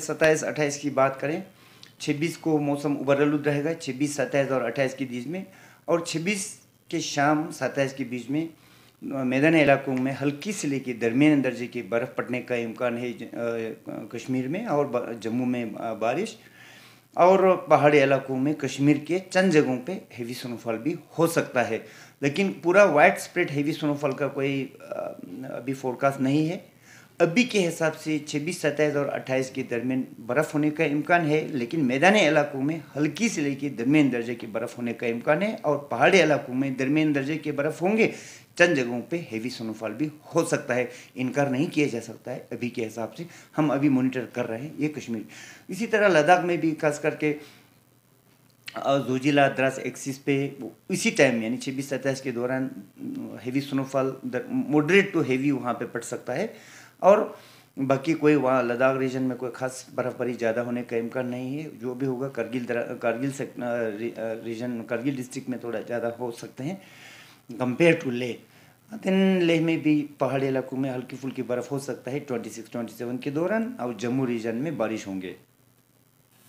सत्ताईस अट्ठाईस की बात करें छब्बीस को मौसम उबरलुद रहेगा छब्बीस सत्ताईस और अट्ठाईस के बीच में और छब्बीस के शाम सत्ताईस के बीच में मैदानी इलाकों में हल्की से लेकर दरमियान दर्जे की बर्फ़ पड़ने का इम्कान है कश्मीर में और जम्मू में बारिश और पहाड़ी इलाकों में कश्मीर के चंद जगहों पे हेवी स्नोफॉल भी हो सकता है लेकिन पूरा वाइड स्प्रेड हेवी स्नोफॉल का कोई अभी फोरकास्ट नहीं है अभी के हिसाब से छब्बीस सत्ताईस और अट्ठाईस के दरमियान बर्फ़ होने का इम्कान है लेकिन मैदानी इलाकों में हल्की से लेकर दरमियान दर्जे की बर्फ़ होने का इम्कान है और पहाड़ी इलाकों में दरमियान दर्जे के बर्फ़ होंगे चंद जगहों पे हैवी स्नोफॉल भी हो सकता है इनकार नहीं किया जा सकता है अभी के हिसाब से हम अभी मोनिटर कर रहे हैं ये कश्मीर इसी तरह लद्दाख में भी खास करके जोजिला द्रास एक्सिस पे इसी टाइम यानी छब्बीस सत्ताईस के दौरान हेवी स्नोफॉल मॉडरेट टू तो हैवी वहाँ पे पड़ सकता है और बाकी कोई वहाँ लद्दाख रीजन में कोई खास बर्फबारी ज़्यादा होने का इम्कान नहीं है जो भी होगा करगिल करगिल से रीजन करगिल डिस्ट्रिक्ट में थोड़ा ज़्यादा हो सकते हैं कंपेयर टू लेह दिन लेह में भी पहाड़ी इलाकों में हल्की फुल्की बर्फ़ हो सकता है ट्वेंटी सिक्स ट्वेंटी सेवन के दौरान और जम्मू रीजन में बारिश होंगे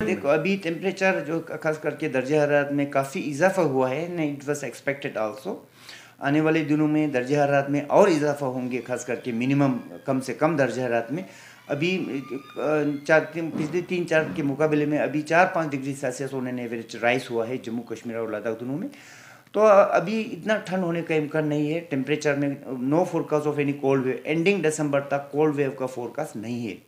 देखो अभी टेम्परेचर जो खास करके दर्ज हरारत में काफ़ी इजाफा हुआ है इट वॉज एक्सपेक्टेड ऑल्सो आने वाले दिनों में दर्ज हरात में और इजाफा होंगे खास करके मिनिमम कम से कम दर्ज हरात में अभी चार पिछले तीन चार के मुकाबले में अभी चार पाँच डिग्री सेल्सियस होने ने एवरेज राइस हुआ है जम्मू कश्मीर और लद्दाख दोनों में तो अभी इतना ठंड होने का इम्कान नहीं है टेम्परेचर में no forecast of any cold wave ending दिसंबर तक कोल्ड वेव का फोरकास्ट नहीं है